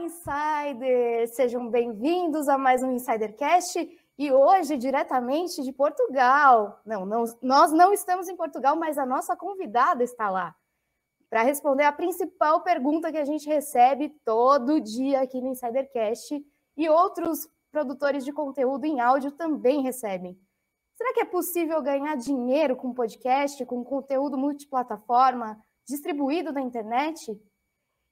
Insiders! Sejam bem-vindos a mais um Insidercast e hoje diretamente de Portugal. Não, não, nós não estamos em Portugal, mas a nossa convidada está lá para responder a principal pergunta que a gente recebe todo dia aqui no Insidercast e outros produtores de conteúdo em áudio também recebem. Será que é possível ganhar dinheiro com podcast, com conteúdo multiplataforma distribuído na internet?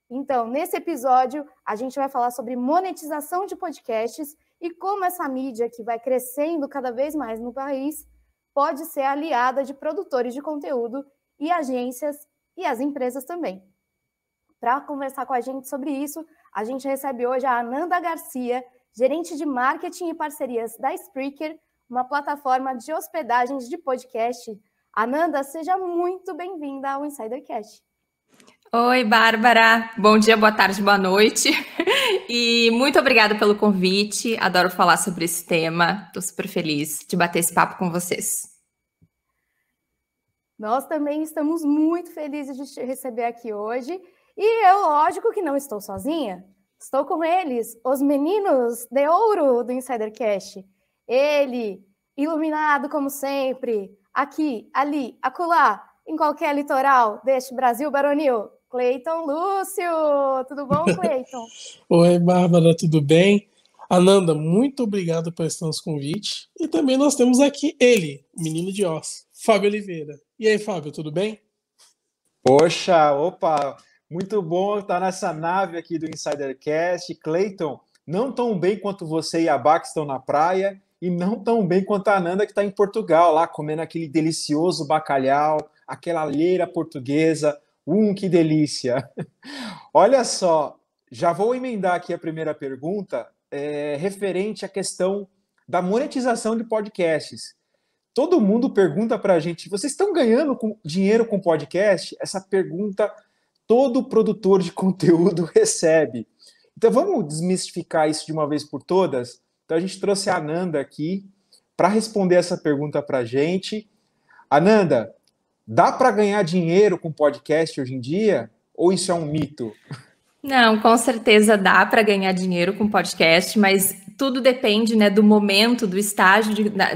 Então, nesse episódio, a gente vai falar sobre monetização de podcasts e como essa mídia, que vai crescendo cada vez mais no país, pode ser aliada de produtores de conteúdo e agências e as empresas também. Para conversar com a gente sobre isso, a gente recebe hoje a Ananda Garcia, gerente de marketing e parcerias da Spreaker, uma plataforma de hospedagens de podcast. Ananda, seja muito bem-vinda ao Insidercast. Oi, Bárbara. Bom dia, boa tarde, boa noite. E muito obrigada pelo convite. Adoro falar sobre esse tema. Estou super feliz de bater esse papo com vocês. Nós também estamos muito felizes de te receber aqui hoje. E eu, é lógico que não estou sozinha. Estou com eles, os meninos de ouro do Insidercast. Ele, iluminado como sempre, aqui, ali, acolá, em qualquer litoral deste Brasil baronil. Cleiton Lúcio. Tudo bom, Cleiton? Oi, Bárbara, tudo bem? Ananda, muito obrigado por esse nosso convite. E também nós temos aqui ele, menino de Oz, Fábio Oliveira. E aí, Fábio, tudo bem? Poxa, opa, muito bom estar nessa nave aqui do Insidercast. Cleiton, não tão bem quanto você e a Bárbara que estão na praia, e não tão bem quanto a Ananda que está em Portugal, lá comendo aquele delicioso bacalhau, aquela alheira portuguesa, Hum, que delícia! Olha só, já vou emendar aqui a primeira pergunta, é, referente à questão da monetização de podcasts. Todo mundo pergunta para a gente: vocês estão ganhando dinheiro com podcast? Essa pergunta todo produtor de conteúdo recebe. Então vamos desmistificar isso de uma vez por todas? Então a gente trouxe a Ananda aqui para responder essa pergunta para a gente. Ananda, Dá para ganhar dinheiro com podcast hoje em dia? Ou isso é um mito? Não, com certeza dá para ganhar dinheiro com podcast, mas tudo depende né, do momento, do estágio, de, na,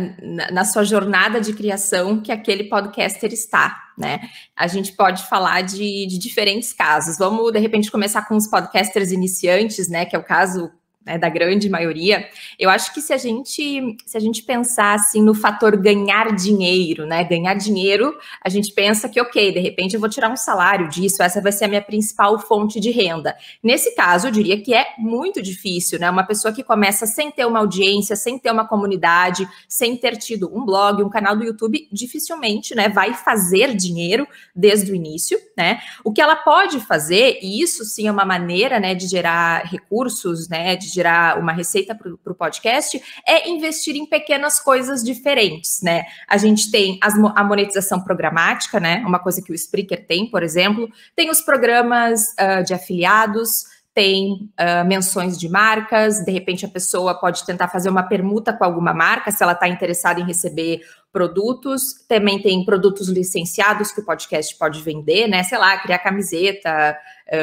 na, sua jornada de criação que aquele podcaster está. Né? A gente pode falar de, de diferentes casos. Vamos, de repente, começar com os podcasters iniciantes, né, que é o caso né, da grande maioria, eu acho que se a gente se a gente pensar assim no fator ganhar dinheiro, né, ganhar dinheiro, a gente pensa que ok, de repente eu vou tirar um salário disso, essa vai ser a minha principal fonte de renda. Nesse caso, eu diria que é muito difícil, né, uma pessoa que começa sem ter uma audiência, sem ter uma comunidade, sem ter tido um blog, um canal do YouTube, dificilmente, né, vai fazer dinheiro desde o início, né? O que ela pode fazer, e isso sim é uma maneira, né, de gerar recursos, né, de gerar uma receita para o podcast, é investir em pequenas coisas diferentes, né? A gente tem as, a monetização programática, né? Uma coisa que o Spreaker tem, por exemplo, tem os programas uh, de afiliados tem uh, menções de marcas, de repente a pessoa pode tentar fazer uma permuta com alguma marca, se ela está interessada em receber produtos. Também tem produtos licenciados que o podcast pode vender, né? Sei lá, criar camiseta,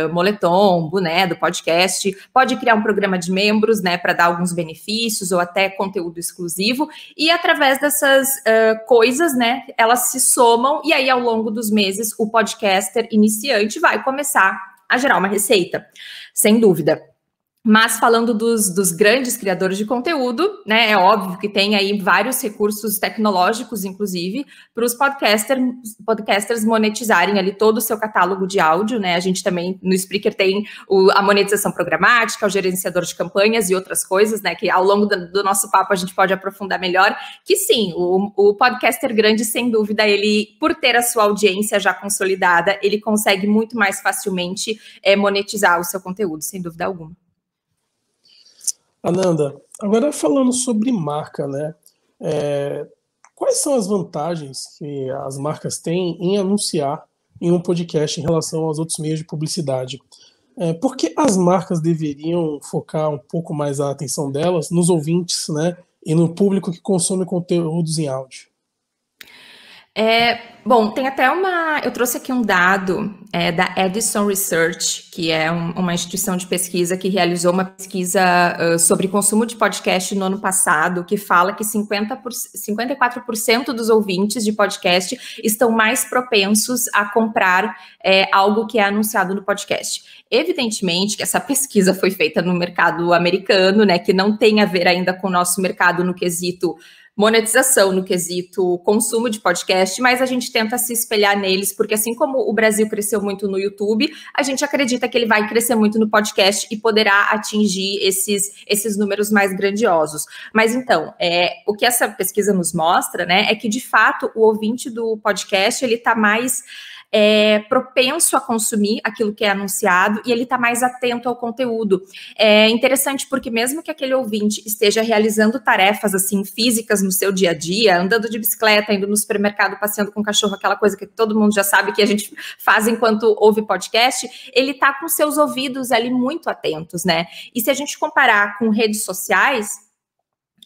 uh, moletom, boné do podcast. Pode criar um programa de membros, né, para dar alguns benefícios ou até conteúdo exclusivo. E através dessas uh, coisas, né, elas se somam e aí ao longo dos meses o podcaster iniciante vai começar a gerar uma receita, sem dúvida. Mas falando dos, dos, grandes criadores de conteúdo, né, é óbvio que tem aí vários recursos tecnológicos, inclusive, para os podcaster, podcasters monetizarem ali todo o seu catálogo de áudio, né? A gente também no Spreaker tem o, a monetização programática, o gerenciador de campanhas e outras coisas, né? Que ao longo do, do nosso papo a gente pode aprofundar melhor. Que sim, o, o podcaster grande, sem dúvida, ele, por ter a sua audiência já consolidada, ele consegue muito mais facilmente é, monetizar o seu conteúdo, sem dúvida alguma. Ananda, agora falando sobre marca, né? É, quais são as vantagens que as marcas têm em anunciar em um podcast em relação aos outros meios de publicidade? É, por que as marcas deveriam focar um pouco mais a atenção delas nos ouvintes, né? E no público que consome conteúdos em áudio? É, bom, tem até uma. Eu trouxe aqui um dado é, da Edison Research, que é um, uma instituição de pesquisa que realizou uma pesquisa uh, sobre consumo de podcast no ano passado, que fala que 50 por, 54% dos ouvintes de podcast estão mais propensos a comprar é, algo que é anunciado no podcast. Evidentemente que essa pesquisa foi feita no mercado americano, né, que não tem a ver ainda com o nosso mercado no quesito monetização no quesito consumo de podcast, mas a gente tenta se espelhar neles, porque assim como o Brasil cresceu muito no YouTube, a gente acredita que ele vai crescer muito no podcast e poderá atingir esses, esses números mais grandiosos. Mas então, é, o que essa pesquisa nos mostra, né, é que de fato o ouvinte do podcast ele está mais é, propenso a consumir aquilo que é anunciado e ele está mais atento ao conteúdo. É interessante porque mesmo que aquele ouvinte esteja realizando tarefas assim físicas no seu dia a dia, andando de bicicleta, indo no supermercado, passeando com o cachorro, aquela coisa que todo mundo já sabe que a gente faz enquanto ouve podcast, ele está com seus ouvidos ali muito atentos, né? E se a gente comparar com redes sociais,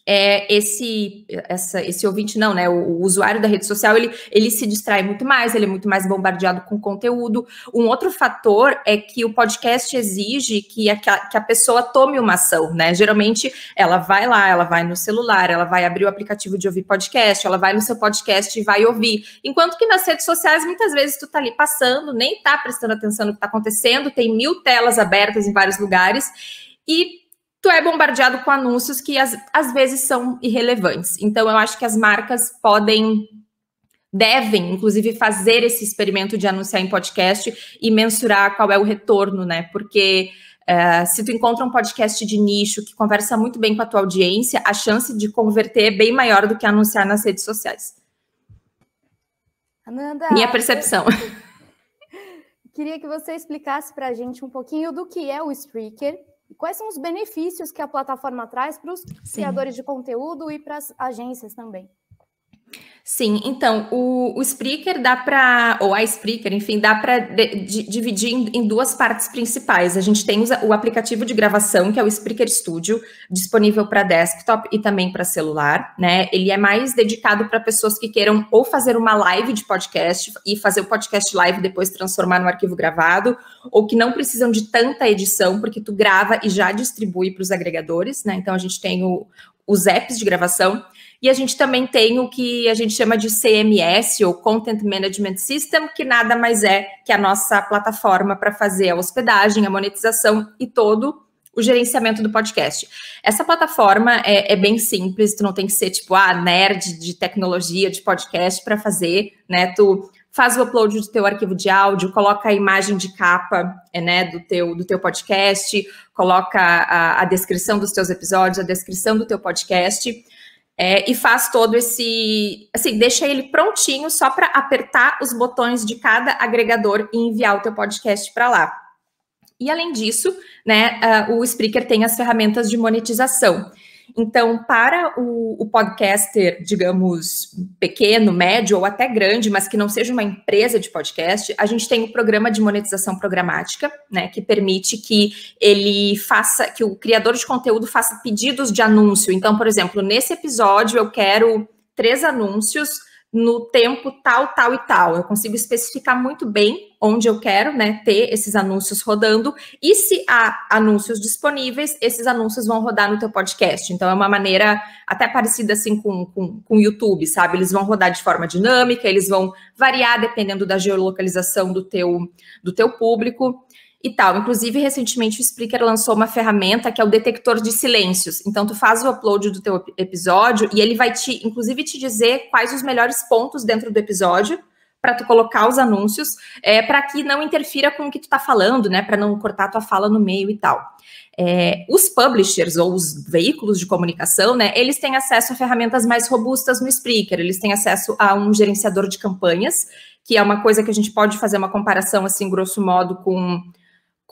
é, esse, essa, esse ouvinte, não, né? O, o, usuário da rede social, ele, ele se distrai muito mais, ele é muito mais bombardeado com conteúdo. Um outro fator é que o podcast exige que a, que a pessoa tome uma ação, né? Geralmente ela vai lá, ela vai no celular, ela vai abrir o aplicativo de ouvir podcast, ela vai no seu podcast e vai ouvir. Enquanto que nas redes sociais, muitas vezes, tu tá ali passando, nem tá prestando atenção no que tá acontecendo, tem mil telas abertas em vários lugares. E tu é bombardeado com anúncios que às, às vezes são irrelevantes. Então, eu acho que as marcas podem devem, inclusive, fazer esse experimento de anunciar em podcast e mensurar qual é o retorno, né? Porque uh, se tu encontra um podcast de nicho que conversa muito bem com a tua audiência, a chance de converter é bem maior do que anunciar nas redes sociais. Ananda, Minha percepção. Eu... Queria que você explicasse para a gente um pouquinho do que é o Spreaker e quais são os benefícios que a plataforma traz para os criadores de conteúdo e para as agências também? Sim, então o, o Spreaker dá para, ou a Spreaker, enfim, dá para dividir em, em, duas partes principais. A gente tem o aplicativo de gravação, que é o Spreaker Studio, disponível para desktop e também para celular, né? Ele é mais dedicado para pessoas que queiram ou fazer uma live de podcast e fazer o podcast live e depois transformar no arquivo gravado, ou que não precisam de tanta edição, porque tu grava e já distribui para os agregadores, né? Então a gente tem o, os apps de gravação. E a gente também tem o que a gente chama de CMS, ou Content Management System, que nada mais é que a nossa plataforma para fazer a hospedagem, a monetização e todo o gerenciamento do podcast. Essa plataforma é, é, bem simples, tu não tem que ser tipo, ah, nerd de tecnologia, de podcast para fazer, né? Tu faz o upload do teu arquivo de áudio, coloca a imagem de capa, é, né, do teu, do teu podcast, coloca a, a descrição dos teus episódios, a descrição do teu podcast. É, e faz todo esse. Assim, deixa ele prontinho só para apertar os botões de cada agregador e enviar o teu podcast para lá. E além disso, né, uh, o Spreaker tem as ferramentas de monetização. Então, para o, o podcaster, digamos, pequeno, médio ou até grande, mas que não seja uma empresa de podcast, a gente tem o um programa de monetização programática, né, que permite que ele faça, que o criador de conteúdo faça pedidos de anúncio. Então, por exemplo, nesse episódio eu quero três anúncios no tempo tal, tal e tal. Eu consigo especificar muito bem onde eu quero né, ter esses anúncios rodando e se há anúncios disponíveis, esses anúncios vão rodar no teu podcast. Então é uma maneira até parecida assim com com, com YouTube, sabe? Eles vão rodar de forma dinâmica, eles vão variar dependendo da geolocalização do teu do teu público e tal. Inclusive, recentemente o Spreaker lançou uma ferramenta que é o detector de silêncios. Então, tu faz o upload do teu episódio e ele vai te, inclusive, te dizer quais os melhores pontos dentro do episódio para tu colocar os anúncios, é, eh, para que não interfira com o que tu está falando, né? Para não cortar tua fala no meio e tal. É, os publishers ou os veículos de comunicação, né, eles têm acesso a ferramentas mais robustas no Spreaker, eles têm acesso a um gerenciador de campanhas, que é uma coisa que a gente pode fazer uma comparação, assim, grosso modo, com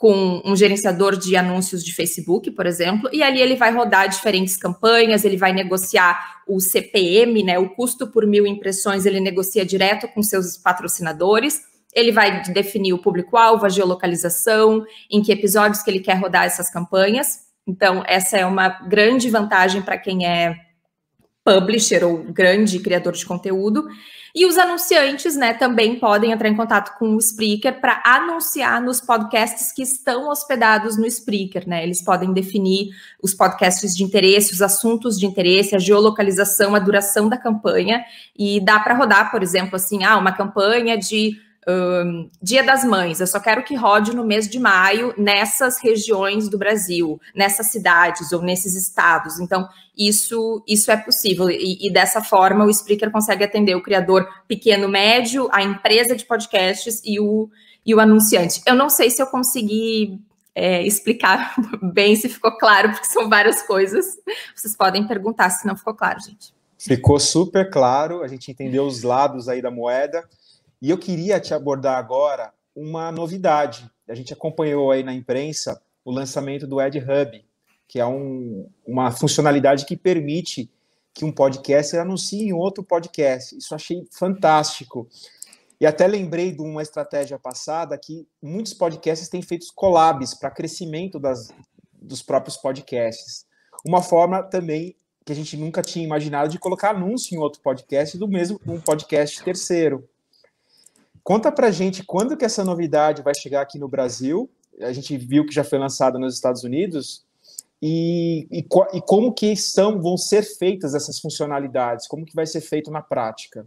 com um gerenciador de anúncios de Facebook, por exemplo, e ali ele vai rodar diferentes campanhas, ele vai negociar o CPM, né, o custo por mil impressões, ele negocia direto com seus patrocinadores, ele vai definir o público-alvo, a geolocalização, em que episódios que ele quer rodar essas campanhas. Então, essa é uma grande vantagem para quem é publisher ou grande criador de conteúdo. E os anunciantes, né, também podem entrar em contato com o Spreaker para anunciar nos podcasts que estão hospedados no Spreaker, né? Eles podem definir os podcasts de interesse, os assuntos de interesse, a geolocalização, a duração da campanha e dá para rodar, por exemplo, assim, ah, uma campanha de um, Dia das Mães, eu só quero que rode no mês de maio nessas regiões do Brasil, nessas cidades ou nesses estados. Então, isso, isso é possível. E, e dessa forma, o Spreaker consegue atender o criador pequeno, médio, a empresa de podcasts e o, e o anunciante. Eu não sei se eu consegui é, explicar bem se ficou claro, porque são várias coisas. Vocês podem perguntar se não ficou claro, gente. Ficou super claro, a gente entendeu os lados aí da moeda. E eu queria te abordar agora uma novidade. A gente acompanhou aí na imprensa o lançamento do Ed Hub, que é um, uma funcionalidade que permite que um podcaster anuncie em outro podcast. Isso achei fantástico. E até lembrei de uma estratégia passada que muitos podcasts têm feito collabs para crescimento das, dos próprios podcasts. Uma forma também que a gente nunca tinha imaginado de colocar anúncio em outro podcast do mesmo um podcast terceiro. Conta pra gente quando que essa novidade vai chegar aqui no Brasil. A gente viu que já foi lançada nos Estados Unidos. E, e, e, como que são, vão ser feitas essas funcionalidades? Como que vai ser feito na prática?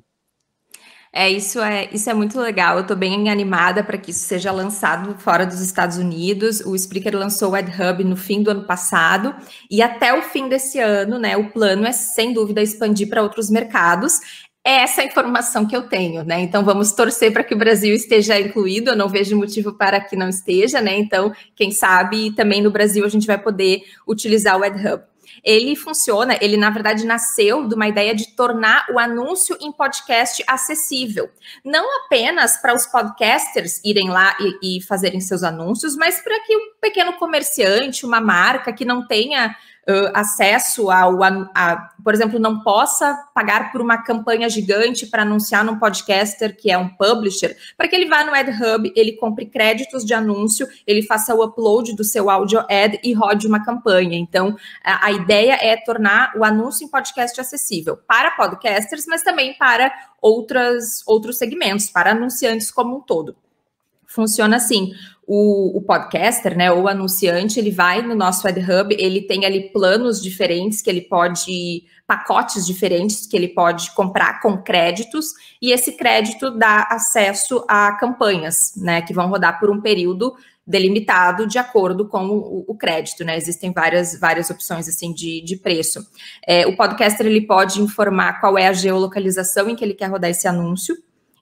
É, isso é, isso é muito legal. Eu estou bem animada para que isso seja lançado fora dos Estados Unidos. O Spreaker lançou o AdHub no fim do ano passado e até o fim desse ano, né? O plano é sem dúvida expandir para outros mercados. É essa a informação que eu tenho, né? Então vamos torcer para que o Brasil esteja incluído. Eu não vejo motivo para que não esteja, né? Então, quem sabe também no Brasil a gente vai poder utilizar o AdHub. Ele funciona, ele na verdade nasceu de uma ideia de tornar o anúncio em podcast acessível, não apenas para os podcasters irem lá e, e fazerem seus anúncios, mas para que um pequeno comerciante, uma marca que não tenha uh, acesso ao, a, a, por exemplo, não possa pagar por uma campanha gigante para anunciar num podcaster que é um publisher, para que ele vá no AdHub, ele compre créditos de anúncio, ele faça o upload do seu áudio ad e rode uma campanha. Então, a, a ideia é tornar o anúncio em podcast acessível para podcasters, mas também para outras, outros segmentos, para anunciantes como um todo funciona assim. O, o, podcaster, né, ou anunciante, ele vai no nosso AdHub, ele tem ali planos diferentes que ele pode, pacotes diferentes que ele pode comprar com créditos, e esse crédito dá acesso a campanhas, né, que vão rodar por um período delimitado de acordo com o, o crédito, né, existem várias, várias opções, assim, de, de preço. É, o podcaster, ele pode informar qual é a geolocalização em que ele quer rodar esse anúncio,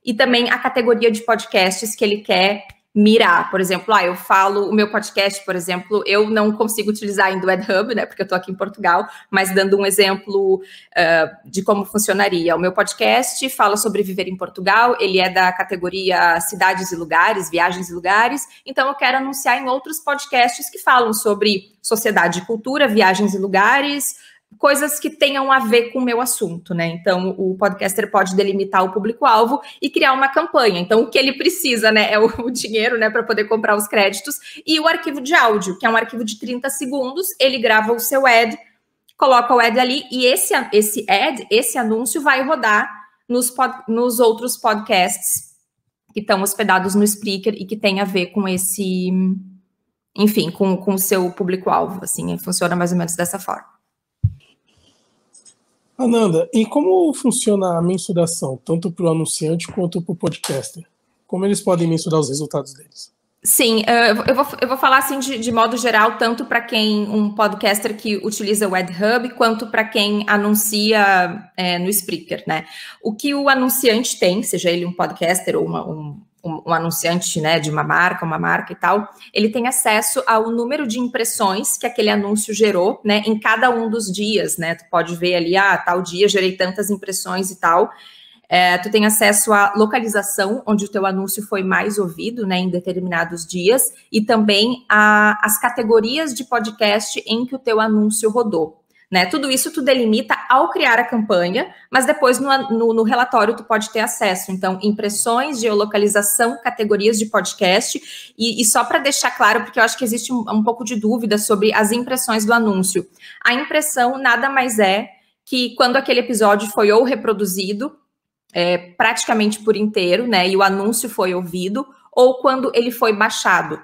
e também a categoria de podcasts que ele quer mirar. Por exemplo, ah, eu falo, o meu podcast, por exemplo, eu não consigo utilizar ainda o EdHub, né? Porque eu estou aqui em Portugal, mas dando um exemplo uh, de como funcionaria. O meu podcast fala sobre viver em Portugal, ele é da categoria cidades e lugares, viagens e lugares. Então eu quero anunciar em outros podcasts que falam sobre sociedade e cultura, viagens e lugares coisas que tenham a ver com o meu assunto, né? Então, o podcaster pode delimitar o público-alvo e criar uma campanha. Então, o que ele precisa, né, é o, dinheiro, né, para poder comprar os créditos e o arquivo de áudio, que é um arquivo de 30 segundos, ele grava o seu ad, coloca o ad ali e esse esse ad, esse anúncio vai rodar nos, pod, nos outros podcasts que estão hospedados no Spreaker e que tem a ver com esse enfim, com, com o seu público-alvo, assim, funciona mais ou menos dessa forma. Ananda, e como funciona a mensuração, tanto para o anunciante quanto para o podcaster? Como eles podem mensurar os resultados deles? Sim, eh, eu vou, eu vou falar assim de, de modo geral, tanto para quem, um podcaster que utiliza o AdHub, quanto para quem anuncia é, no Spreaker, né? O que o anunciante tem, seja ele um podcaster ou uma, um, um, um anunciante né, de uma marca, uma marca e tal, ele tem acesso ao número de impressões que aquele anúncio gerou né, em cada um dos dias, né? Tu pode ver ali, ah, tal dia gerei tantas impressões e tal. É, tu tem acesso à localização onde o teu anúncio foi mais ouvido, né, em determinados dias, e também às categorias de podcast em que o teu anúncio rodou. Né? Tudo isso tu delimita ao criar a campanha, mas depois no, no, no relatório tu pode ter acesso. Então, impressões, geolocalização, categorias de podcast. E, e só para deixar claro, porque eu acho que existe um, um pouco de dúvida sobre as impressões do anúncio. A impressão nada mais é que quando aquele episódio foi ou reproduzido é, praticamente por inteiro, né, e o anúncio foi ouvido, ou quando ele foi baixado,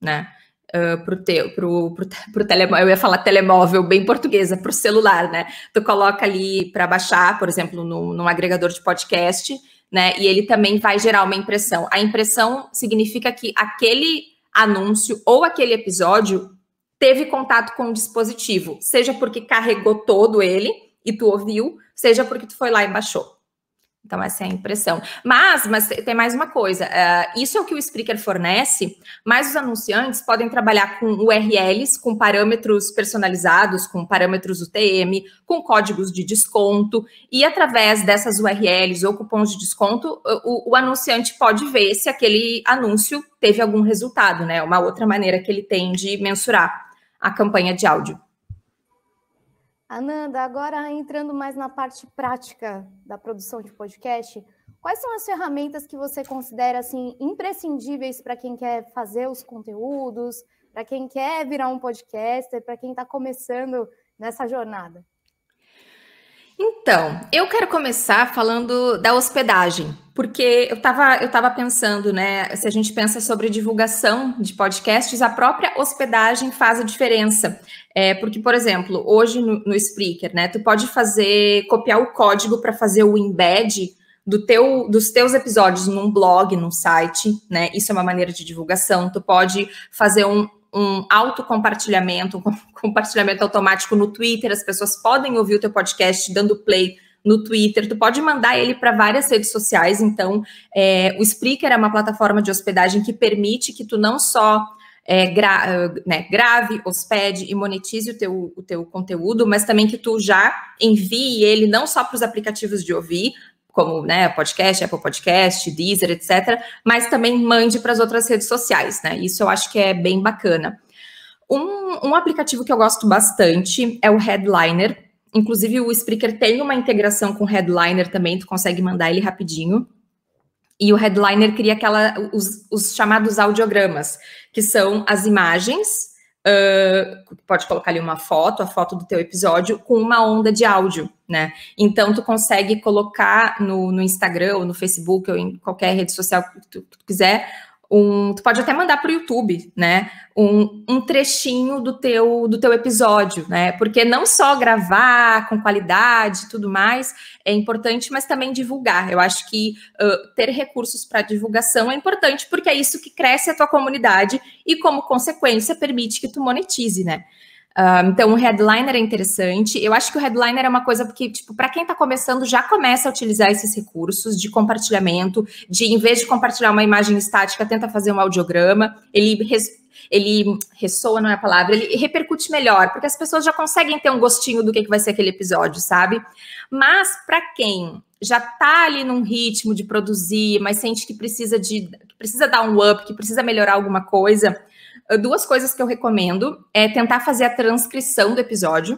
né? Uh, pro, teu, pro, pro, pro telemóvel, eu ia falar telemóvel bem portuguesa, pro celular, né? Tu coloca ali para baixar, por exemplo, no, num agregador de podcast, né? E ele também vai gerar uma impressão. A impressão significa que aquele anúncio ou aquele episódio teve contato com o dispositivo, seja porque carregou todo ele e tu ouviu, seja porque tu foi lá e baixou. Então, essa é a impressão. Mas, mas tem mais uma coisa: uh, isso é o que o Spreaker fornece, mas os anunciantes podem trabalhar com URLs, com parâmetros personalizados, com parâmetros UTM, com códigos de desconto, e através dessas URLs ou cupons de desconto, o, o anunciante pode ver se aquele anúncio teve algum resultado, né? Uma outra maneira que ele tem de mensurar a campanha de áudio. Ananda, agora entrando mais na parte prática da produção de podcast, quais são as ferramentas que você considera assim imprescindíveis para quem quer fazer os conteúdos, para quem quer virar um podcaster, para quem está começando nessa jornada? Então, eu quero começar falando da hospedagem, porque eu estava eu tava pensando, né? Se a gente pensa sobre divulgação de podcasts, a própria hospedagem faz a diferença. É, porque, por exemplo, hoje no, no Spreaker, né? Tu pode fazer, copiar o código para fazer o embed do teu, dos teus episódios num blog, num site, né? Isso é uma maneira de divulgação. Tu pode fazer um, um autocompartilhamento, um compartilhamento automático no Twitter, as pessoas podem ouvir o teu podcast dando play no Twitter, tu pode mandar ele para várias redes sociais, então é, o Spreaker é uma plataforma de hospedagem que permite que tu não só é, gra né, grave, hospede e monetize o teu, o teu conteúdo, mas também que tu já envie ele não só para os aplicativos de ouvir, como né, podcast, Apple Podcast, Deezer, etc. Mas também mande para as outras redes sociais, né? Isso eu acho que é bem bacana. Um, um aplicativo que eu gosto bastante é o Headliner. Inclusive, o Spreaker tem uma integração com o Headliner também, tu consegue mandar ele rapidinho. E o Headliner cria aquela, os, os chamados audiogramas, que são as imagens Uh, pode colocar ali uma foto, a foto do teu episódio, com uma onda de áudio, né? Então, tu consegue colocar no, no Instagram ou no Facebook ou em qualquer rede social que tu, tu quiser um, tu pode até mandar para o YouTube, né? Um, um, trechinho do teu do teu episódio, né? Porque não só gravar com qualidade, tudo mais é importante, mas também divulgar. Eu acho que uh, ter recursos para divulgação é importante porque é isso que cresce a tua comunidade e como consequência permite que tu monetize, né? Um, ah, então, o headliner é interessante. Eu acho que o headliner é uma coisa porque, tipo, para quem está começando, já começa a utilizar esses recursos de compartilhamento, de em vez de compartilhar uma imagem estática, tenta fazer um audiograma. Ele res, ele ressoa, não é a palavra, ele repercute melhor, porque as pessoas já conseguem ter um gostinho do que, que vai ser aquele episódio, sabe? Mas para quem já tá ali num ritmo de produzir, mas sente que precisa de que precisa dar um up, que precisa melhorar alguma coisa, ah, duas coisas que eu recomendo é tentar fazer a transcrição do episódio.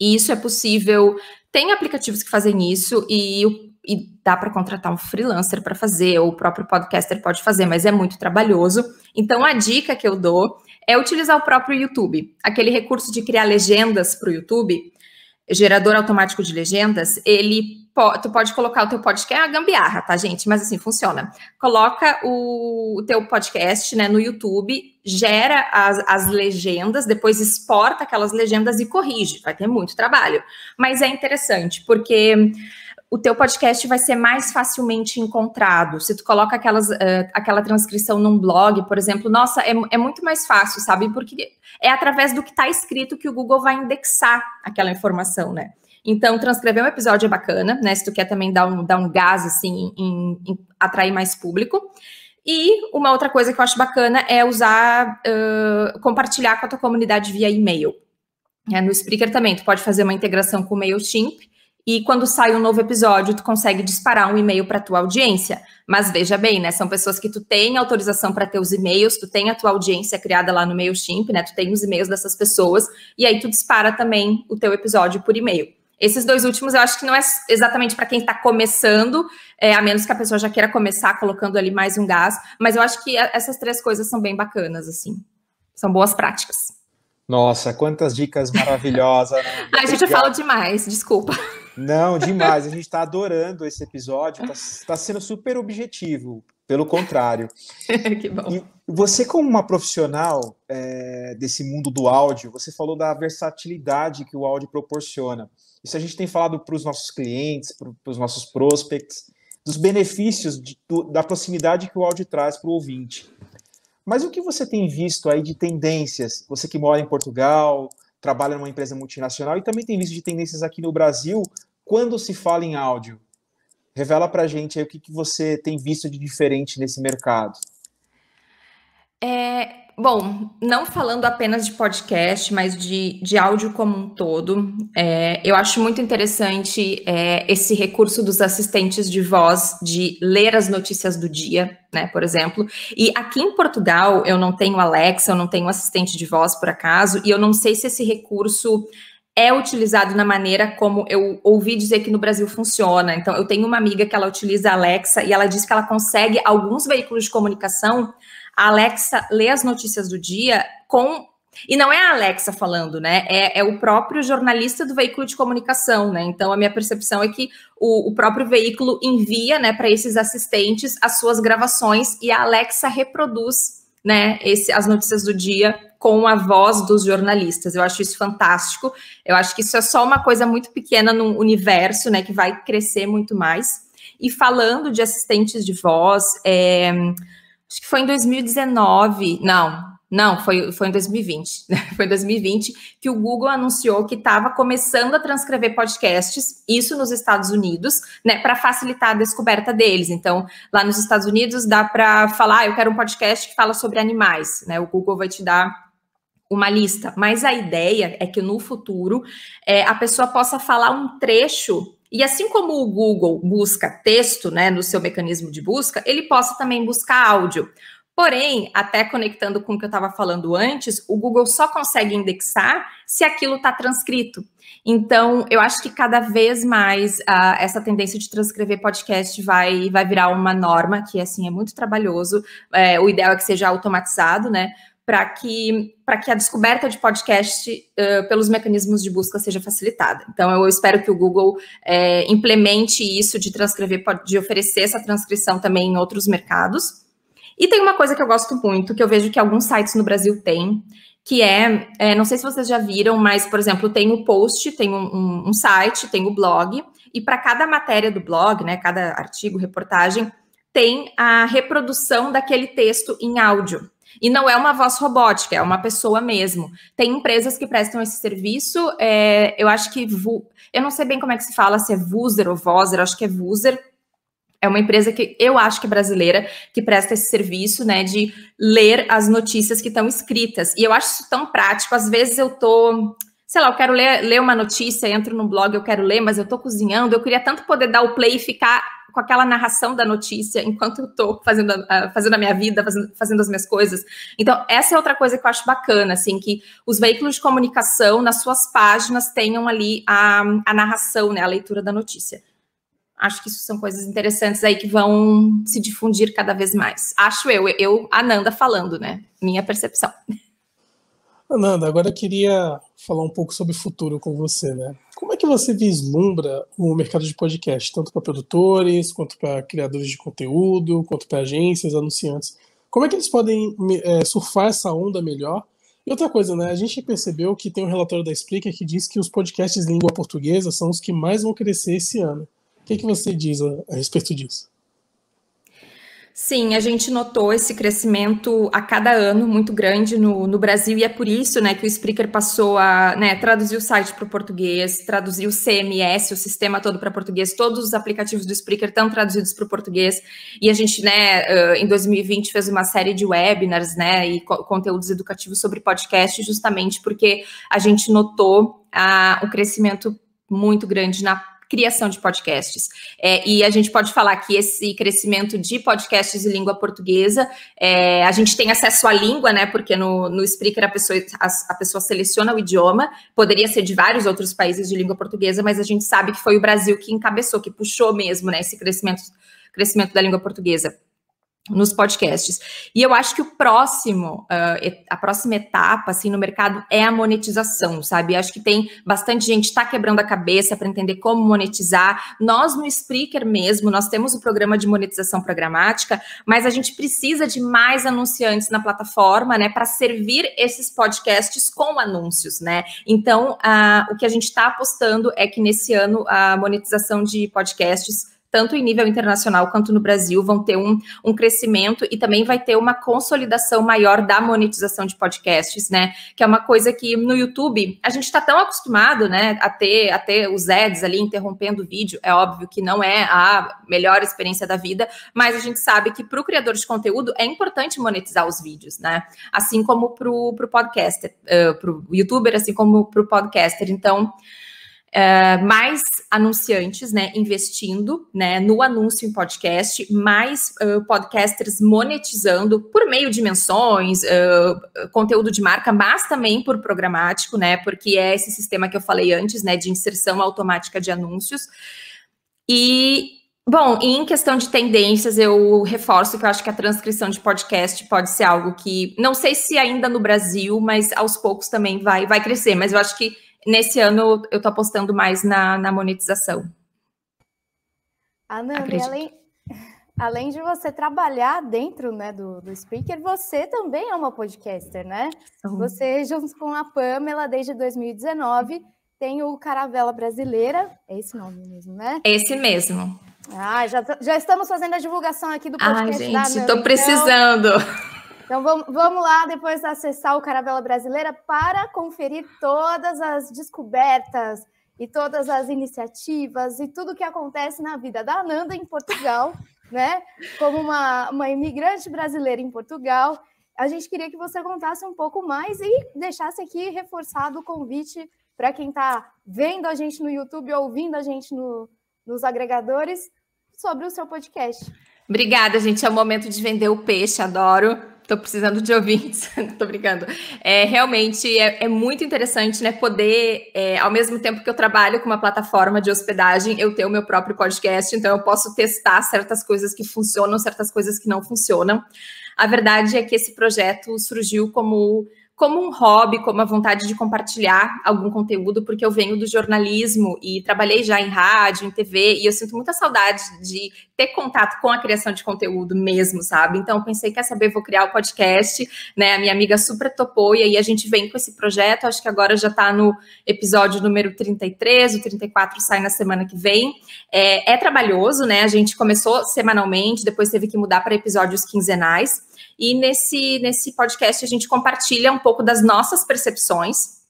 E isso é possível. Tem aplicativos que fazem isso e, e dá para contratar um freelancer para fazer, ou o próprio podcaster pode fazer, mas é muito trabalhoso. Então a dica que eu dou é utilizar o próprio YouTube, aquele recurso de criar legendas para o YouTube gerador automático de legendas, ele po tu pode colocar o teu podcast, é a gambiarra, tá, gente? Mas assim, funciona. Coloca o, o teu podcast né, no YouTube, gera as, as legendas, depois exporta aquelas legendas e corrige. Vai ter muito trabalho. Mas é interessante, porque o teu podcast vai ser mais facilmente encontrado. Se tu coloca aquelas, uh, aquela transcrição num blog, por exemplo, nossa, é, é, muito mais fácil, sabe? Porque é através do que está escrito que o Google vai indexar aquela informação, né? Então, transcrever um episódio é bacana, né? Se tu quer também dar um, dar um gás, assim, em, em atrair mais público. E uma outra coisa que eu acho bacana é usar, uh, compartilhar com a tua comunidade via e-mail. É, no Spreaker também, tu pode fazer uma integração com o MailChimp, e quando sai um novo episódio, tu consegue disparar um e-mail para tua audiência. Mas veja bem, né? São pessoas que tu tem autorização para ter os e-mails, tu tem a tua audiência criada lá no MailChimp, né? Tu tem os e-mails dessas pessoas e aí tu dispara também o teu episódio por e-mail. Esses dois últimos eu acho que não é exatamente para quem está começando, é, a menos que a pessoa já queira começar colocando ali mais um gás, mas eu acho que é, essas três coisas são bem bacanas, assim. São boas práticas. Nossa, quantas dicas maravilhosas. Né? a gente fala demais, desculpa. Não, demais. A gente está adorando esse episódio. Está tá sendo super objetivo, pelo contrário. que bom. E você, como uma profissional é, desse mundo do áudio, você falou da versatilidade que o áudio proporciona. Isso a gente tem falado para os nossos clientes, para os nossos prospects, dos benefícios de, do, da proximidade que o áudio traz para o ouvinte. Mas o que você tem visto aí de tendências? Você que mora em Portugal, trabalha numa empresa multinacional e também tem visto de tendências aqui no Brasil quando se fala em áudio. Revela para gente aí o que, que você tem visto de diferente nesse mercado. É, Bom, não falando apenas de podcast, mas de, de áudio como um todo, é, eu acho muito interessante é, esse recurso dos assistentes de voz de ler as notícias do dia, né, por exemplo. E aqui em Portugal, eu não tenho Alexa, eu não tenho assistente de voz, por acaso, e eu não sei se esse recurso é utilizado na maneira como eu ouvi dizer que no Brasil funciona. Então, eu tenho uma amiga que ela utiliza a Alexa e ela diz que ela consegue alguns veículos de comunicação a Alexa lê as notícias do dia com e não é a Alexa falando, né? É, é, o próprio jornalista do veículo de comunicação, né? Então, a minha percepção é que o, o próprio veículo envia, né, para esses assistentes as suas gravações e a Alexa reproduz, né, esse, as notícias do dia com a voz dos jornalistas. Eu acho isso fantástico. Eu acho que isso é só uma coisa muito pequena no universo, né, que vai crescer muito mais. E falando de assistentes de voz, é acho que foi em 2019, não, não, foi, foi em 2020. foi em 2020 que o Google anunciou que estava começando a transcrever podcasts, isso nos Estados Unidos, né, para facilitar a descoberta deles. Então, lá nos Estados Unidos dá para falar, ah, eu quero um podcast que fala sobre animais, né? O Google vai te dar uma lista, mas a ideia é que no futuro é, a pessoa possa falar um trecho e assim como o Google busca texto, né, no seu mecanismo de busca, ele possa também buscar áudio. Porém, até conectando com o que eu estava falando antes, o Google só consegue indexar se aquilo está transcrito. Então, eu acho que cada vez mais uh, essa tendência de transcrever podcast vai, vai virar uma norma, que assim é muito trabalhoso. É, o ideal é que seja automatizado, né? para que, que a descoberta de podcast uh, pelos mecanismos de busca seja facilitada. Então, eu espero que o Google é, implemente isso de transcrever, de oferecer essa transcrição também em outros mercados. E tem uma coisa que eu gosto muito, que eu vejo que alguns sites no Brasil têm, que é, é não sei se vocês já viram, mas, por exemplo, tem o post, tem um, um, um site, tem o blog, e para cada matéria do blog, né, cada artigo, reportagem, tem a reprodução daquele texto em áudio. E não é uma voz robótica, é uma pessoa mesmo. Tem empresas que prestam esse serviço, é, eu acho que. eu não sei bem como é que se fala, se é Vuser ou Vozer, acho que é Vuser. É uma empresa que eu acho que é brasileira, que presta esse serviço, né, de ler as notícias que estão escritas. E eu acho isso tão prático. Às vezes eu tô sei lá, eu quero ler, ler uma notícia, entro no blog, eu quero ler, mas eu tô cozinhando, eu queria tanto poder dar o play e ficar com aquela narração da notícia enquanto eu tô fazendo a, fazendo a minha vida, fazendo, fazendo as minhas coisas. Então, essa é outra coisa que eu acho bacana, assim, que os veículos de comunicação, nas suas páginas, tenham ali a, a narração, né, a leitura da notícia. Acho que isso são coisas interessantes aí que vão se difundir cada vez mais. Acho eu, eu, Ananda falando, né? Minha percepção. Ananda, agora eu queria falar um pouco sobre futuro com você, né? Como é que você vislumbra o mercado de podcast, tanto para produtores, quanto para criadores de conteúdo, quanto para agências, anunciantes? Como é que eles podem é, surfar essa onda melhor? E outra coisa, né? A gente percebeu que tem um relatório da Explica que diz que os podcasts em língua portuguesa são os que mais vão crescer esse ano. O que, é que você diz a, a respeito disso? Sim, a gente notou esse crescimento a cada ano muito grande no, no Brasil, e é por isso né, que o Spreaker passou a né, traduzir o site para o português, traduzir o CMS, o sistema todo para português, todos os aplicativos do Spreaker estão traduzidos para o português, e a gente, né, eh, em 2020, fez uma série de webinars né, e co conteúdos educativos sobre podcast, justamente porque a gente notou o crescimento muito grande na criação de podcasts. É, e a gente pode falar que esse crescimento de podcasts em língua portuguesa, é, a gente tem acesso à língua, né? Porque no, no Spreaker a pessoa, a, a, pessoa seleciona o idioma, poderia ser de vários outros países de língua portuguesa, mas a gente sabe que foi o Brasil que encabeçou, que puxou mesmo né, esse crescimento, crescimento da língua portuguesa nos podcasts. E eu acho que o próximo, uh, a próxima etapa, assim, no mercado é a monetização, sabe? acho que tem bastante gente está quebrando a cabeça para entender como monetizar. Nós no Spreaker mesmo, nós temos o um programa de monetização programática, mas a gente precisa de mais anunciantes na plataforma, né, para servir esses podcasts com anúncios, né? Então, uh, o que a gente está apostando é que nesse ano a monetização de podcasts tanto em nível internacional quanto no Brasil, vão ter um, um crescimento e também vai ter uma consolidação maior da monetização de podcasts, né? Que é uma coisa que no YouTube a gente está tão acostumado, né, a ter, a ter os ads ali interrompendo o vídeo. É óbvio que não é a melhor experiência da vida, mas a gente sabe que para o criador de conteúdo é importante monetizar os vídeos, né? Assim como para o podcaster, uh, eh, para o youtuber, assim como para o podcaster. Então, Uh, mais anunciantes, né, investindo, né, no anúncio em podcast, mais uh, podcasters monetizando por meio de menções, uh, conteúdo de marca, mas também por programático, né, porque é esse sistema que eu falei antes, né, de inserção automática de anúncios. E Bom, em questão de tendências, eu reforço que eu acho que a transcrição de podcast pode ser algo que, não sei se ainda no Brasil, mas aos poucos também vai, vai crescer. Mas eu acho que Nesse ano eu estou apostando mais na, na monetização. Ananda, ah, além, além de você trabalhar dentro né, do, do speaker, você também é uma podcaster, né? Uhum. Você, junto com a Pamela, desde 2019, tem o Caravela Brasileira. É esse nome mesmo, né? Esse mesmo. Ah, já, já estamos fazendo a divulgação aqui do podcast. Ah, gente, estou precisando. Então... Então vamos, vamos lá depois acessar o Caravela Brasileira para conferir todas as descobertas e todas as iniciativas e tudo que acontece na vida da Ananda em Portugal, né? Como uma, uma imigrante brasileira em Portugal. A gente queria que você contasse um pouco mais e deixasse aqui reforçado o convite para quem está vendo a gente no YouTube, ouvindo a gente no, nos agregadores, sobre o seu podcast. Obrigada, gente. É o momento de vender o peixe, adoro. Estou precisando de ouvintes, não estou brincando. É, realmente é, é muito interessante, né? Poder, é, ao mesmo tempo que eu trabalho com uma plataforma de hospedagem, eu ter o meu próprio podcast, então eu posso testar certas coisas que funcionam, certas coisas que não funcionam. A verdade é que esse projeto surgiu como como um hobby, como a vontade de compartilhar algum conteúdo, porque eu venho do jornalismo e trabalhei já em rádio, em TV, e eu sinto muita saudade de ter contato com a criação de conteúdo mesmo, sabe? Então pensei, quer saber, vou criar o um podcast, né? A minha amiga super topou e aí a gente vem com esse projeto, acho que agora já está no episódio número 33, o 34 sai na semana que vem. É, é trabalhoso, né? A gente começou semanalmente, depois teve que mudar para episódios quinzenais. E nesse, nesse podcast a gente compartilha um pouco das nossas percepções,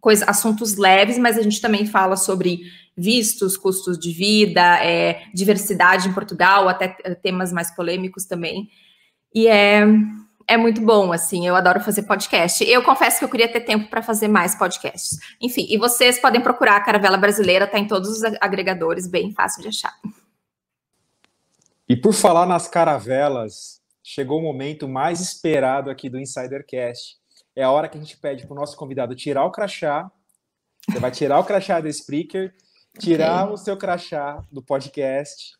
coisa, assuntos leves, mas a gente também fala sobre vistos, custos de vida, é, diversidade em Portugal, até eh, temas mais polêmicos também. E é, é muito bom, assim, eu adoro fazer podcast. Eu confesso que eu queria ter tempo para fazer mais podcasts. Enfim, e vocês podem procurar a Caravela Brasileira, tá em todos os agregadores, bem fácil de achar. E por falar nas caravelas, chegou o momento mais esperado aqui do Insidercast. É a hora que a gente pede para o nosso convidado tirar o crachá. Você vai tirar o crachá da Spreaker, tirar okay. o seu crachá do podcast.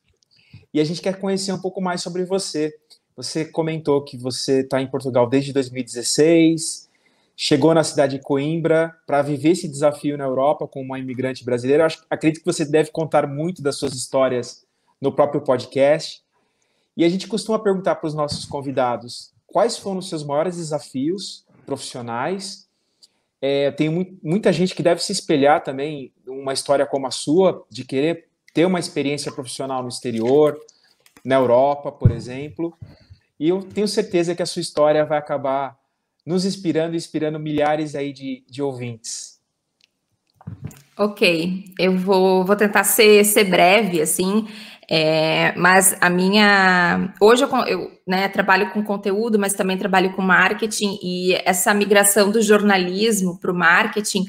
E a gente quer conhecer um pouco mais sobre você. Você comentou que você está em Portugal desde 2016, chegou na cidade de Coimbra para viver esse desafio na Europa como uma imigrante brasileira. Eu acho, acredito que você deve contar muito das suas histórias no próprio podcast. E a gente costuma perguntar para os nossos convidados quais foram os seus maiores desafios profissionais. É, tem mu muita gente que deve se espelhar também uma história como a sua, de querer ter uma experiência profissional no exterior, na Europa, por exemplo. E eu tenho certeza que a sua história vai acabar nos inspirando e inspirando milhares aí de, de ouvintes. Ok, eu vou, vou tentar ser, ser breve, assim. É, mas a minha. Hoje eu, eu né, trabalho com conteúdo, mas também trabalho com marketing, e essa migração do jornalismo para o marketing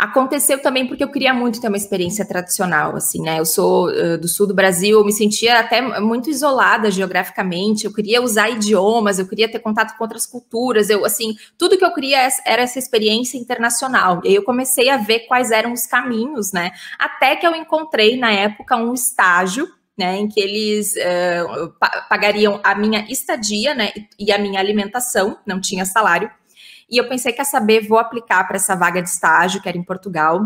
Aconteceu também porque eu queria muito ter uma experiência tradicional, assim, né? Eu sou uh, do sul do Brasil, eu me sentia até muito isolada geograficamente, eu queria usar idiomas, eu queria ter contato com outras culturas, eu, assim, tudo que eu queria é era essa experiência internacional. E aí eu comecei a ver quais eram os caminhos, né? Até que eu encontrei, na época, um estágio né, em que eles uh, pagariam a minha estadia né, e a minha alimentação, não tinha salário, e eu pensei, quer saber, vou aplicar para essa vaga de estágio, que era em Portugal,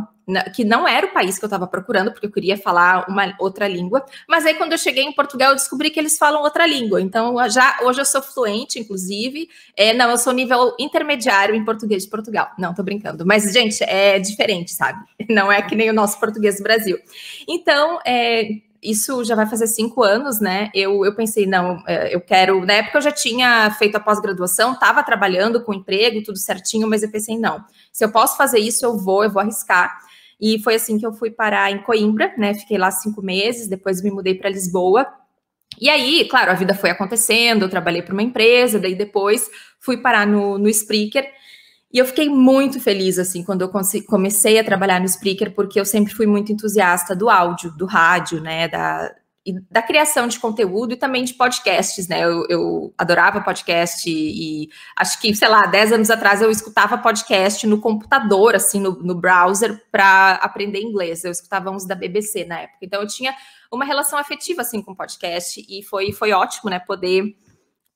que não era o país que eu estava procurando, porque eu queria falar uma outra língua. Mas aí, quando eu cheguei em Portugal, eu descobri que eles falam outra língua. Então, já hoje eu sou fluente, inclusive. É, não, eu sou nível intermediário em português de Portugal. Não, tô brincando. Mas, gente, é diferente, sabe? Não é que nem o nosso português do Brasil. Então, é, isso já vai fazer cinco anos, né? Eu, eu pensei, não, é, eu quero. Na época eu já tinha feito a pós-graduação, estava trabalhando com emprego, tudo certinho, mas eu pensei, não, se eu posso fazer isso, eu vou, eu vou arriscar. E foi assim que eu fui parar em Coimbra, né? Fiquei lá cinco meses, depois me mudei para Lisboa. E aí, claro, a vida foi acontecendo, eu trabalhei para uma empresa, daí depois fui parar no, no Spreaker e eu fiquei muito feliz, assim, quando eu comecei a trabalhar no Spreaker, porque eu sempre fui muito entusiasta do áudio, do rádio, né, da, da criação de conteúdo e também de podcasts, né, eu, eu adorava podcast e, e, acho que, sei lá, 10 anos atrás eu escutava podcast no computador, assim, no, no browser, para aprender inglês, eu escutava uns da BBC na época, então eu tinha uma relação afetiva, assim, com podcast e foi, foi ótimo, né, poder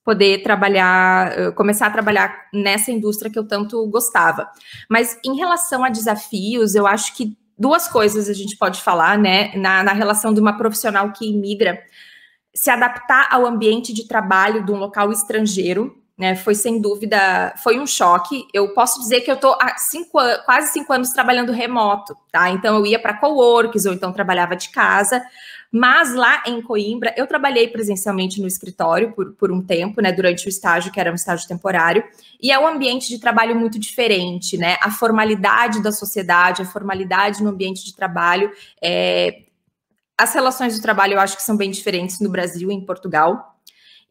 poder trabalhar, eh, começar a trabalhar nessa indústria que eu tanto gostava. Mas em relação a desafios, eu acho que duas coisas a gente pode falar, né, na, na relação de uma profissional que imigra, se adaptar ao ambiente de trabalho de um local estrangeiro né, foi sem dúvida, foi um choque. Eu posso dizer que eu estou há cinco, quase cinco anos trabalhando remoto, tá? Então eu ia para coworks ou então trabalhava de casa, mas lá em Coimbra eu trabalhei presencialmente no escritório por, por um tempo, né? Durante o estágio, que era um estágio temporário, e é um ambiente de trabalho muito diferente, né? A formalidade da sociedade, a formalidade no ambiente de trabalho, é... as relações do trabalho eu acho que são bem diferentes no Brasil e em Portugal.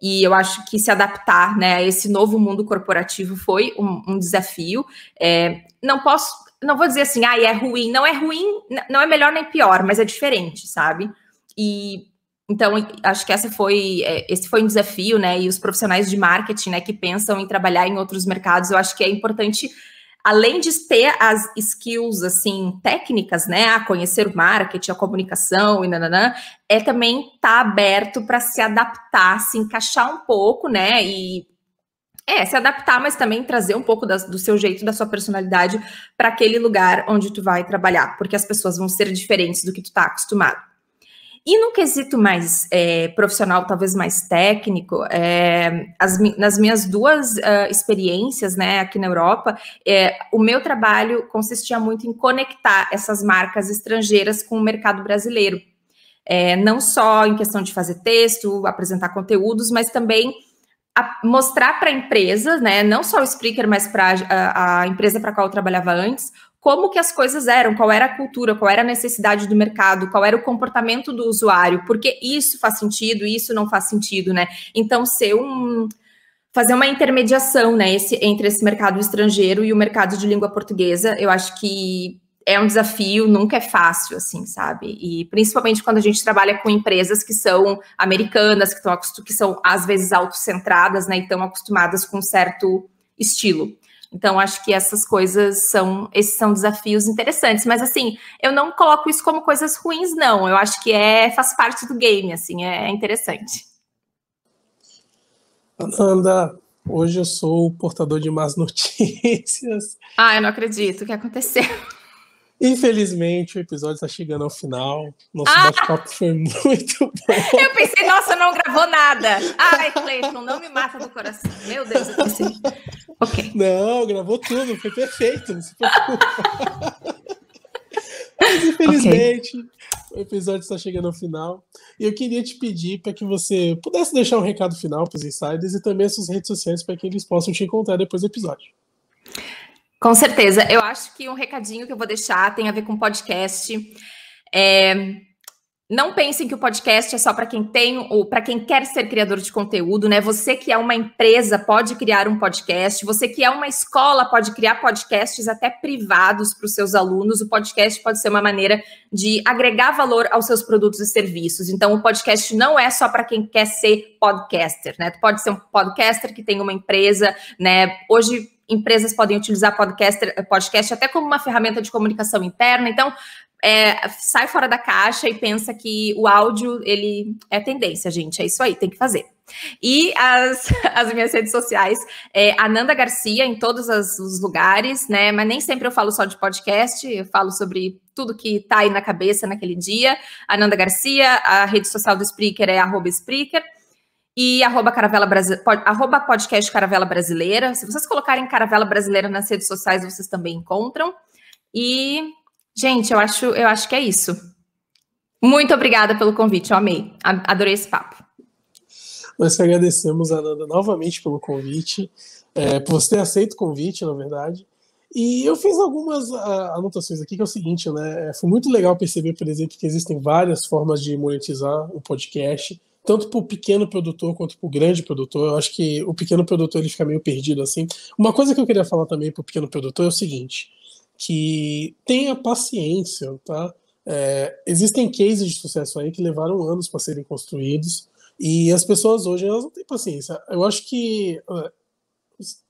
E eu acho que se adaptar né, a esse novo mundo corporativo foi um, um desafio. É, não posso, não vou dizer assim, ah, é ruim. Não é ruim, não é melhor nem pior, mas é diferente, sabe? E então acho que essa foi, é, esse foi um desafio, né? E os profissionais de marketing, né, que pensam em trabalhar em outros mercados, eu acho que é importante além de ter as skills assim técnicas, né, a conhecer o marketing, a comunicação e nananã, é também estar tá aberto para se adaptar, se encaixar um pouco, né, e é, se adaptar, mas também trazer um pouco das, do seu jeito, da sua personalidade para aquele lugar onde tu vai trabalhar, porque as pessoas vão ser diferentes do que tu está acostumado. E no quesito mais é, profissional, talvez mais técnico, é, as, nas minhas duas uh, experiências né, aqui na Europa, é, o meu trabalho consistia muito em conectar essas marcas estrangeiras com o mercado brasileiro. É, não só em questão de fazer texto, apresentar conteúdos, mas também mostrar para empresas, né, não só o Spreaker, mas para a, a, empresa para qual eu trabalhava antes, como que as coisas eram, qual era a cultura, qual era a necessidade do mercado, qual era o comportamento do usuário, porque isso faz sentido, isso não faz sentido, né? Então, ser um fazer uma intermediação, né, esse, entre esse mercado estrangeiro e o mercado de língua portuguesa, eu acho que é um desafio, nunca é fácil, assim, sabe? E principalmente quando a gente trabalha com empresas que são americanas, que, estão, que são às vezes autocentradas, né, e estão acostumadas com um certo estilo. Então, acho que essas coisas são, esses são desafios interessantes. Mas, assim, eu não coloco isso como coisas ruins, não. Eu acho que é, faz parte do game, assim, é interessante. Ananda, hoje eu sou o portador de más notícias. Ah, eu não acredito. O que aconteceu? Infelizmente, o episódio está chegando ao final. Nosso ah! bate-papo foi muito bom. Eu pensei, nossa, não gravou nada. Ai, Cleiton, não me mata do coração. Meu Deus, eu pensei. Ok. Não, gravou tudo, foi perfeito, não se preocupa. Mas infelizmente, okay. o episódio está chegando ao final. E eu queria te pedir para que você pudesse deixar um recado final para os insiders e também as suas redes sociais para que eles possam te encontrar depois do episódio. Com certeza. Eu acho que um recadinho que eu vou deixar tem a ver com podcast. É, não pensem que o podcast é só para quem tem ou para quem quer ser criador de conteúdo, né? Você que é uma empresa pode criar um podcast, você que é uma escola pode criar podcasts até privados para os seus alunos. O podcast pode ser uma maneira de agregar valor aos seus produtos e serviços. Então, o podcast não é só para quem quer ser podcaster, né? Tu pode ser um podcaster que tem uma empresa, né? Hoje empresas podem utilizar podcast, eh, podcast até como uma ferramenta de comunicação interna. Então, é, sai fora da caixa e pensa que o áudio ele é tendência, gente. É isso aí, tem que fazer. E as, as minhas redes sociais, é, Ananda Garcia, em todos as, os lugares, né? Mas nem sempre eu falo só de podcast, eu falo sobre tudo que tá aí na cabeça naquele dia. Ananda Garcia, a rede social do Spreaker é arroba Spreaker e arroba, caravela, arroba podcast Caravela Brasileira. Se vocês colocarem Caravela Brasileira nas redes sociais, vocês também encontram. E Gente, eu acho, eu acho que é isso. Muito obrigada pelo convite, eu amei. Adorei esse papo. Nós que agradecemos a Nanda novamente pelo convite, é, por você ter aceito o convite, na verdade. E eu fiz algumas a, ah, anotações aqui, que é o seguinte, né? É, foi muito legal perceber, por exemplo, que existem várias formas de monetizar o podcast, tanto para o pequeno produtor quanto para o grande produtor. Eu acho que o pequeno produtor ele fica meio perdido assim. Uma coisa que eu queria falar também para o pequeno produtor é o seguinte: que tenha paciência, tá? É, existem cases de sucesso aí que levaram anos para serem construídos e as pessoas hoje elas não têm paciência. Eu acho que é,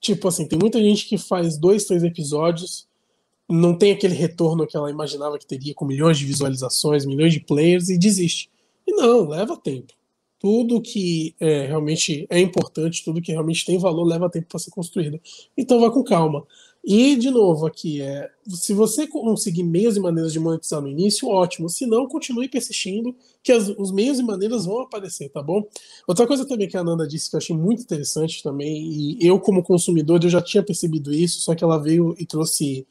tipo assim tem muita gente que faz dois, três episódios, não tem aquele retorno que ela imaginava que teria com milhões de visualizações, milhões de players e desiste. E não, leva tempo. Tudo que é, realmente é importante, tudo que realmente tem valor leva tempo para ser construído. Então vá com calma. E, de novo, aqui, é, se você conseguir meios e maneiras de monetizar no início, ótimo. Se não, continue persistindo, que as, os meios e maneiras vão aparecer, tá bom? Outra coisa também que a Nanda disse que eu achei muito interessante também, e eu, como consumidor, eu já tinha percebido isso, só que ela veio e trouxe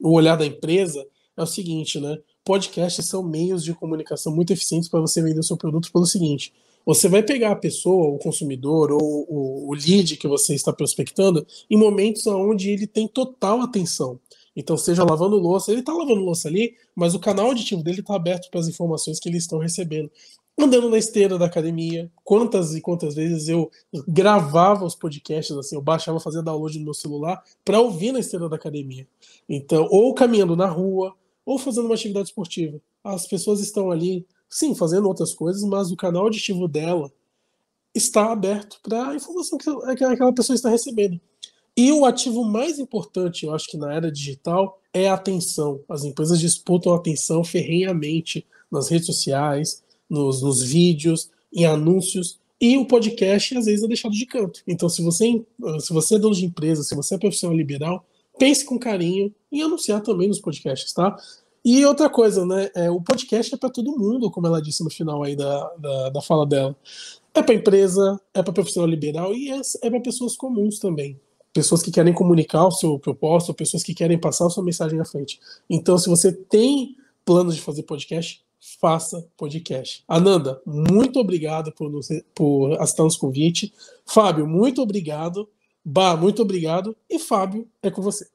o olhar da empresa, é o seguinte, né? Podcasts são meios de comunicação muito eficientes para você vender o seu produto pelo seguinte: você vai pegar a pessoa, o consumidor ou o, o lead que você está prospectando em momentos onde ele tem total atenção. Então, seja lavando louça, ele está lavando louça ali, mas o canal auditivo dele está aberto para as informações que eles estão recebendo. Andando na esteira da academia, quantas e quantas vezes eu gravava os podcasts, assim, eu baixava, fazia download no meu celular para ouvir na esteira da academia. Então, ou caminhando na rua, ou fazendo uma atividade esportiva. As pessoas estão ali sim, fazendo outras coisas, mas o canal auditivo dela está aberto para a informação que aquela pessoa está recebendo. E o ativo mais importante, eu acho que na era digital, é a atenção. As empresas disputam a atenção ferrenhamente nas redes sociais, nos, nos vídeos, em anúncios, e o podcast às vezes é deixado de canto. Então, se você, se você é dono de empresa, se você é profissional liberal, pense com carinho em anunciar também nos podcasts, tá? E outra coisa, né? É, o podcast é para todo mundo, como ela disse no final aí da, da, da fala dela. É para empresa, é para profissional liberal e é, é para pessoas comuns também. Pessoas que querem comunicar o seu propósito, pessoas que querem passar a sua mensagem à frente. Então, se você tem planos de fazer podcast, faça podcast. Ananda, muito obrigado por, nos, por aceitar nosso convite. Fábio, muito obrigado. Bah, muito obrigado. E Fábio, é com você.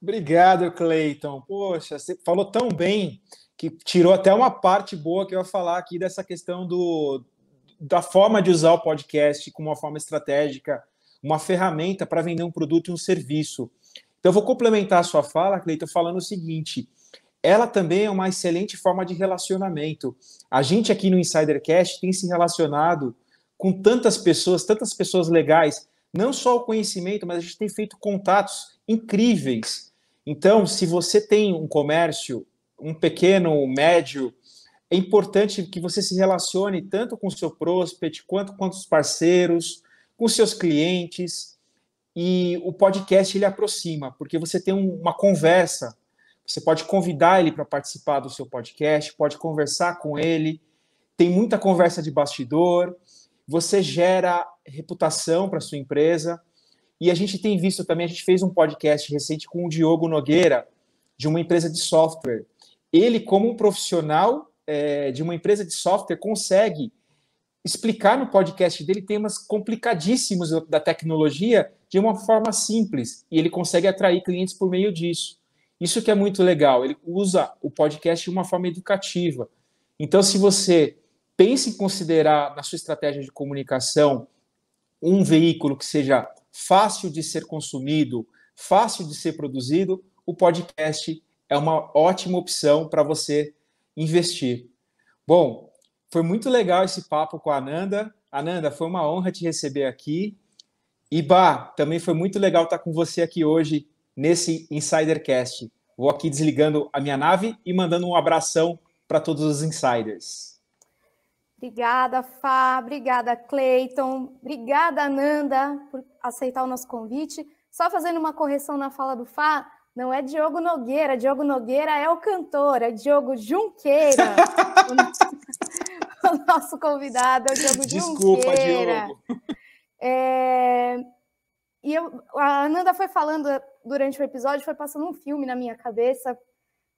Obrigado, Cleiton. Poxa, você falou tão bem que tirou até uma parte boa que eu ia falar aqui dessa questão do, da forma de usar o podcast como uma forma estratégica, uma ferramenta para vender um produto e um serviço. Então, eu vou complementar a sua fala, Cleiton, falando o seguinte: ela também é uma excelente forma de relacionamento. A gente aqui no Insidercast tem se relacionado com tantas pessoas, tantas pessoas legais, não só o conhecimento, mas a gente tem feito contatos incríveis. Então, se você tem um comércio, um pequeno, médio, é importante que você se relacione tanto com o seu prospect, quanto com os parceiros, com seus clientes. E o podcast ele aproxima, porque você tem uma conversa. Você pode convidar ele para participar do seu podcast, pode conversar com ele. Tem muita conversa de bastidor. Você gera reputação para sua empresa. E a gente tem visto também, a gente fez um podcast recente com o Diogo Nogueira, de uma empresa de software. Ele, como um profissional é, de uma empresa de software, consegue explicar no podcast dele temas complicadíssimos da tecnologia de uma forma simples. E ele consegue atrair clientes por meio disso. Isso que é muito legal. Ele usa o podcast de uma forma educativa. Então, se você pensa em considerar na sua estratégia de comunicação um veículo que seja fácil de ser consumido, fácil de ser produzido, o podcast é uma ótima opção para você investir. Bom, foi muito legal esse papo com a Ananda. Ananda, foi uma honra te receber aqui. E Bah, também foi muito legal estar tá com você aqui hoje nesse Insidercast. Vou aqui desligando a minha nave e mandando um abração para todos os insiders. Obrigada, Fá. Obrigada, Cleiton. Obrigada, Nanda, por aceitar o nosso convite. Só fazendo uma correção na fala do Fá, não é Diogo Nogueira. Diogo Nogueira é o cantor, é Diogo Junqueira. o, nosso, convidado é o Diogo Desculpa, Junqueira. Diogo. É... E eu, a Ananda foi falando durante o episódio, foi passando um filme na minha cabeça,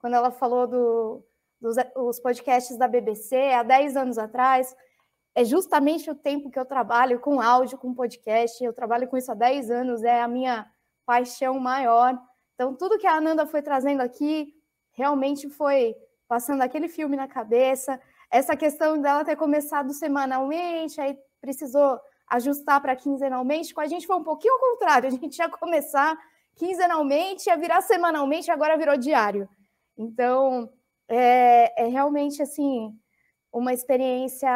quando ela falou do, dos, os podcasts da BBC há 10 anos atrás. É justamente o tempo que eu trabalho com áudio, com podcast. Eu trabalho com isso há 10 anos, é a minha paixão maior. Então, tudo que a Ananda foi trazendo aqui realmente foi passando aquele filme na cabeça. Essa questão dela ter começado semanalmente, aí precisou ajustar para quinzenalmente. Com a gente foi um pouquinho ao contrário, a gente ia começar quinzenalmente, ia virar semanalmente, agora virou diário. Então, é, é realmente assim uma experiência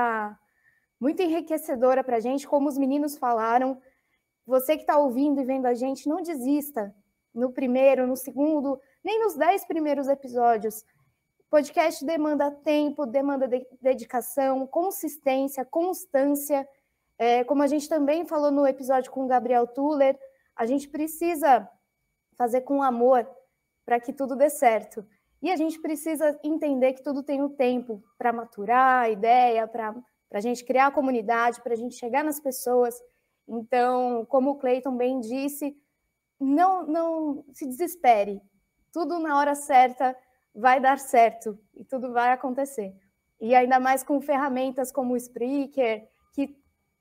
muito enriquecedora para a gente, como os meninos falaram. Você que está ouvindo e vendo a gente, não desista no primeiro, no segundo, nem nos dez primeiros episódios. Podcast demanda tempo, demanda de dedicação, consistência, constância. É, como a gente também falou no episódio com o Gabriel Tuller, a gente precisa fazer com amor para que tudo dê certo. E a gente precisa entender que tudo tem um tempo para maturar a ideia, para a gente criar a comunidade, para a gente chegar nas pessoas. Então, como o Clayton bem disse, não, não se desespere. Tudo na hora certa vai dar certo e tudo vai acontecer. E ainda mais com ferramentas como o Spreaker, que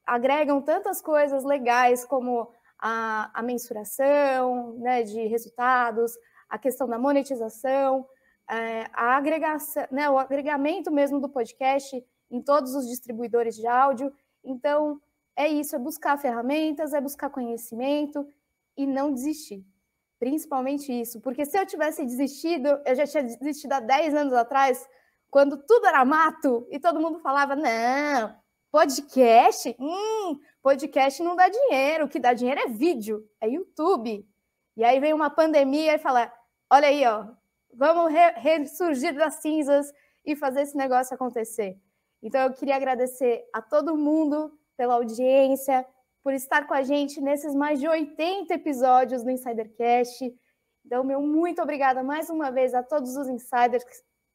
agregam tantas coisas legais como a, a mensuração né, de resultados, a questão da monetização é, a agregação, né, o agregamento mesmo do podcast em todos os distribuidores de áudio. Então, é isso, é buscar ferramentas, é buscar conhecimento e não desistir. Principalmente isso, porque se eu tivesse desistido, eu já tinha desistido há 10 anos atrás, quando tudo era mato e todo mundo falava: não, podcast? Hum, podcast não dá dinheiro, o que dá dinheiro é vídeo, é YouTube. E aí vem uma pandemia e fala: olha aí, ó, Vamos ressurgir das cinzas e fazer esse negócio acontecer. Então, eu queria agradecer a todo mundo pela audiência, por estar com a gente nesses mais de 80 episódios do Insidercast. Então, meu muito obrigada mais uma vez a todos os insiders,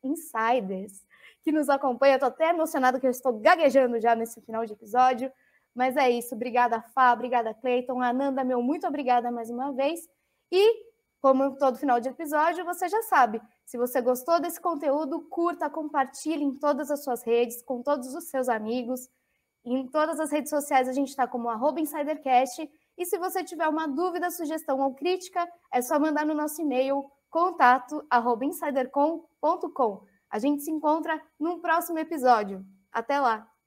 insiders que nos acompanham. Estou até emocionado que eu estou gaguejando já nesse final de episódio. Mas é isso. Obrigada, Fá. Obrigada, Cleiton. Ananda, meu muito obrigada mais uma vez. E como todo final de episódio, você já sabe. Se você gostou desse conteúdo, curta, compartilhe em todas as suas redes, com todos os seus amigos. Em todas as redes sociais a gente está como InsiderCast. E se você tiver uma dúvida, sugestão ou crítica, é só mandar no nosso e-mail contato@insidercom.com. A gente se encontra num próximo episódio. Até lá!